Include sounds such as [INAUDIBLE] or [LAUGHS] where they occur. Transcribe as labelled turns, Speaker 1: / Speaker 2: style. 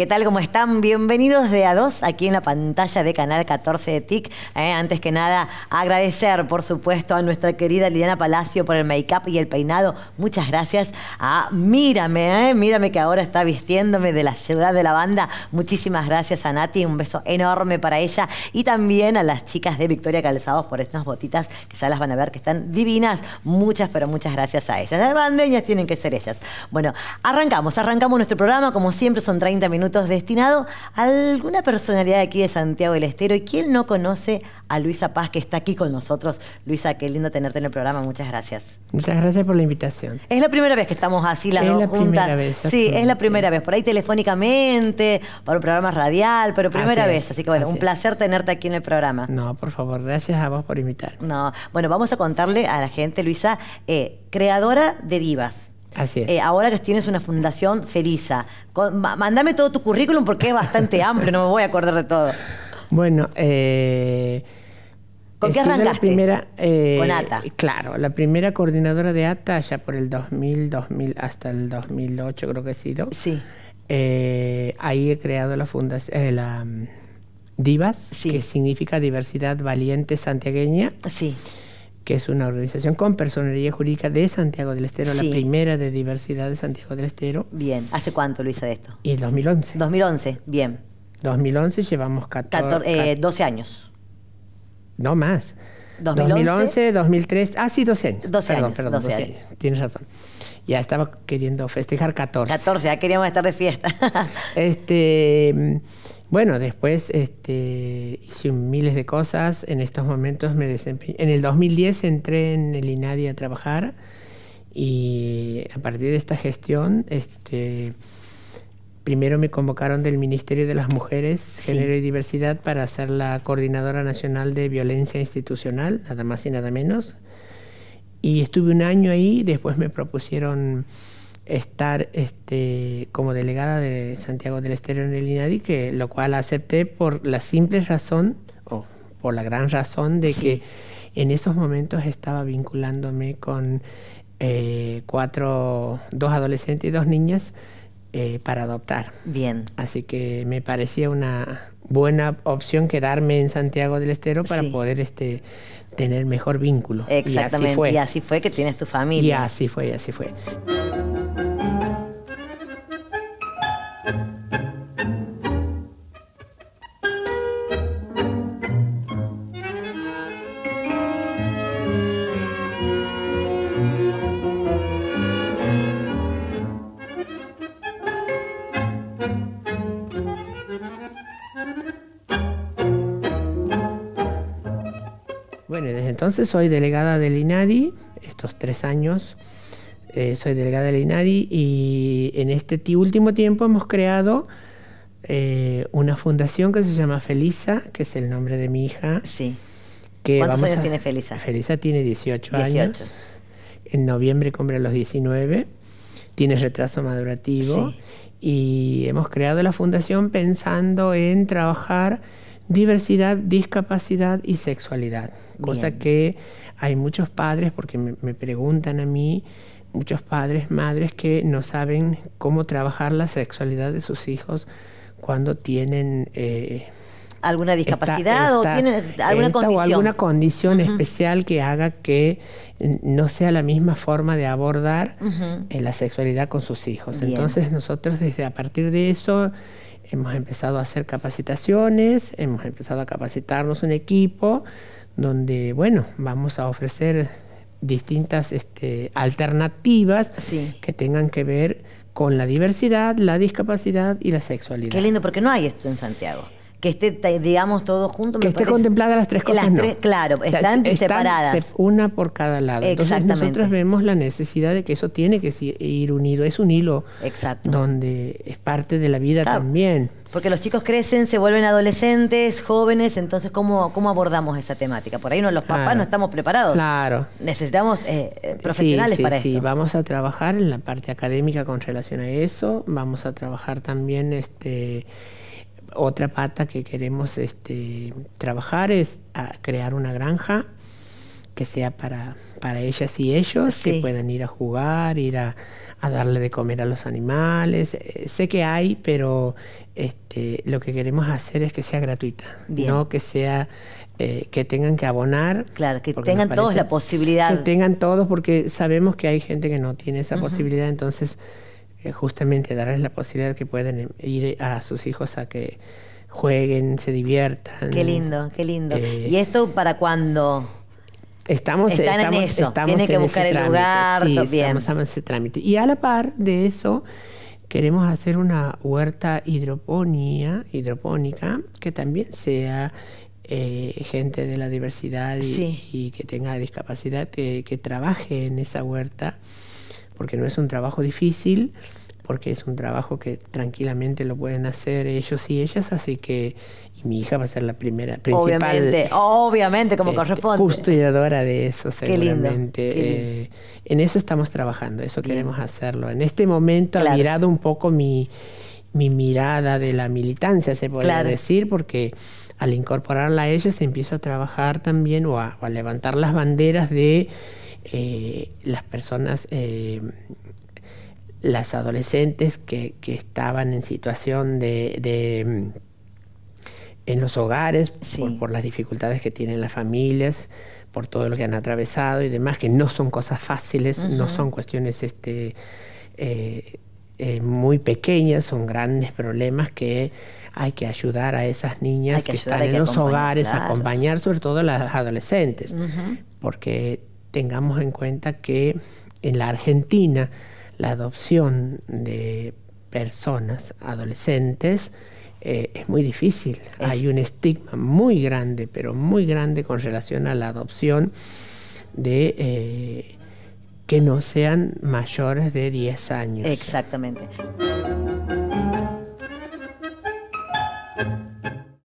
Speaker 1: ¿Qué tal? ¿Cómo están? Bienvenidos de a dos aquí en la pantalla de Canal 14 de TIC. ¿eh? antes que nada, agradecer, por supuesto, a nuestra querida Liliana Palacio por el make-up y el peinado. Muchas gracias a Mírame, ¿eh? Mírame que ahora está vistiéndome de la ciudad de la banda. Muchísimas gracias a Nati, un beso enorme para ella. Y también a las chicas de Victoria Calzados por estas botitas que ya las van a ver que están divinas. Muchas, pero muchas gracias a ellas. Las bandeñas tienen que ser ellas. Bueno, arrancamos, arrancamos nuestro programa. Como siempre, son 30 minutos destinado a alguna personalidad aquí de Santiago del Estero. ¿Y quién no conoce a Luisa Paz, que está aquí con nosotros? Luisa, qué lindo tenerte en el programa. Muchas gracias.
Speaker 2: Muchas gracias por la invitación.
Speaker 1: Es la primera vez que estamos así las es la juntas. Primera vez, sí, es la primera vez. Por ahí telefónicamente, por un programa radial, pero primera vez. así que bueno, un placer tenerte aquí en el programa. No, por favor, gracias a vos por invitar. No, bueno, vamos a contarle a la gente, Luisa, eh, creadora de divas. Eh, ahora que tienes una fundación, feliz, mandame todo tu currículum porque es bastante [LAUGHS] amplio, no me voy a acordar de todo. Bueno, eh, ¿Con qué arrancaste? La primera,
Speaker 2: eh, Con ATA. Claro, la primera coordinadora de ATA ya por el 2000, 2000 hasta el 2008 creo que he sido. Sí. ahí he creado la fundación, la mm, Divas, que significa Diversidad Valiente Santiagueña. Sí que es una organización con personería jurídica de Santiago del Estero, la primera de diversidad de Santiago del Estero. Bien, ¿hace cuánto lo de esto? Y 2011. 2011, bien. 2011 llevamos 14,
Speaker 1: 12 eh, años.
Speaker 2: No más. 2011, 2003, ah, sí, 12 años. perdón, perdón, 12 años. Tienes razón. Ya estaba queriendo festejar 14.
Speaker 1: 14, ya queríamos estar de fiesta.
Speaker 2: [LAUGHS] este, bueno, después este, hice miles de cosas. En estos momentos me desempeñé. En el 2010 entré en el INADI a trabajar y a partir de esta gestión, este, primero me convocaron del Ministerio de las Mujeres, Género y Diversidad para ser la coordinadora nacional de violencia institucional, nada más y nada menos. Y estuve un año ahí, después me propusieron estar este, como delegada de Santiago del Estero en el INADI, lo cual acepté por la simple razón, o por la gran razón, de que en esos momentos estaba vinculándome con eh, cuatro, dos adolescentes y dos niñas eh, para adoptar. Bien. Así que me parecía una buena opción quedarme en Santiago del Estero para poder este, tener mejor vínculo. Exactamente. Y así, fue. así
Speaker 1: fue que tienes tu familia. Y
Speaker 2: así fue, así fue. Bueno, desde entonces soy delegada del INADI, estos tres años eh, soy delegada del INADI y en este último tiempo hemos creado eh, una fundación que se llama Felisa, que es el nombre de mi hija. Sí. ¿Cuántos años tiene Felisa? Felisa tiene 18, años. En noviembre cumple los 19. Tiene retraso madurativo. Y hemos creado la fundación pensando en trabajar diversidad, discapacidad y sexualidad. Cosa que hay muchos padres, porque me, preguntan a mí, muchos padres, madres que no saben cómo trabajar la sexualidad de sus hijos cuando tienen... Eh,
Speaker 1: alguna discapacidad o tienen alguna
Speaker 2: condición. especial que haga que no sea la misma forma de abordar eh, la sexualidad con sus hijos. Entonces nosotros desde a partir de eso Hemos empezado a hacer capacitaciones, hemos empezado a capacitarnos un equipo donde, bueno, vamos a ofrecer distintas este, alternativas que tengan que ver con la diversidad, la discapacidad y la sexualidad. Qué
Speaker 1: lindo, porque no hay esto en Santiago que esté, digamos, todo junto. Que esté contemplada las tres cosas. Las tres, Claro, están, separadas.
Speaker 2: Una por cada lado. Exactamente. Entonces nosotros vemos la necesidad de que eso tiene que ir unido. Es un hilo Exacto. donde es parte de la vida también.
Speaker 1: Porque los chicos crecen, se vuelven adolescentes, jóvenes, entonces ¿cómo, cómo abordamos esa temática? Por ahí no, los papás no estamos preparados. Claro. Necesitamos eh, eh, profesionales para sí.
Speaker 2: Sí, vamos a trabajar en la parte académica con relación a eso, vamos a trabajar también este otra pata que queremos este, trabajar es ah, crear una granja que sea para, para ellas y ellos, que puedan ir a jugar, ir a, darle de comer a los animales. Eh, sé que hay, pero este, lo que queremos hacer es que sea gratuita, no que sea eh, que tengan que abonar. Claro, que tengan todos la posibilidad. Que tengan todos, porque sabemos que hay gente que no tiene esa posibilidad, entonces eh, justamente darles la posibilidad que puedan em, ir eh, a sus hijos a que jueguen, se diviertan. Qué lindo,
Speaker 1: qué lindo. Eh, ¿Y esto para cuando Estamos, estamos, en Tienen que buscar el lugar.
Speaker 2: ese trámite. Y
Speaker 1: a la par de eso,
Speaker 2: queremos hacer una huerta hidroponía, hidropónica que también sea gente de la diversidad y, que tenga discapacidad, que trabaje en esa huerta porque no es un trabajo difícil, porque es un trabajo que tranquilamente lo pueden hacer ellos y ellas, así que mi hija va a ser la primera principal. Obviamente, obviamente como este, corresponde. Custodiadora de eso, seguramente. Eh, en eso estamos trabajando, eso queremos hacerlo. En este momento ha mirado un poco mi, mirada de la militancia, se podría decir, porque al incorporarla a ella se empieza a trabajar también o a levantar las banderas de eh, las personas, eh, las adolescentes que, estaban en situación de, mm, en los hogares, por, las dificultades que tienen las familias, por todo lo que han atravesado y demás, que no son cosas fáciles, no son cuestiones este, eh, eh, muy pequeñas, son grandes problemas que hay que ayudar a esas niñas que, están en los hogares, acompañar sobre todo a las adolescentes, porque tengamos en cuenta que en la Argentina la adopción de personas adolescentes eh, es muy difícil. Hay un estigma muy grande, pero muy grande con relación a la adopción de... Eh, que no sean mayores de 10 años.
Speaker 1: Exactamente.